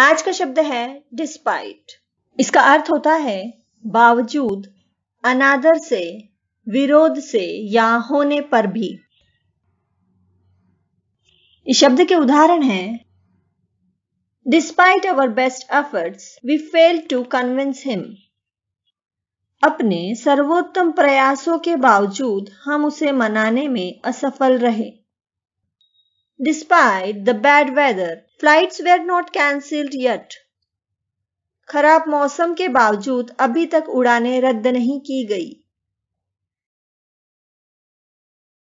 आज का शब्द है डिस्पाइट इसका अर्थ होता है बावजूद अनादर से विरोध से या होने पर भी इस शब्द के उदाहरण हैं despite our best efforts we fail to convince him अपने सर्वोत्तम प्रयासों के बावजूद हम उसे मनाने में असफल रहे despite the bad weather flights were not cancelled yet खराब मौसम के बावजूद अभी तक उड़ानें रद्द नहीं की गई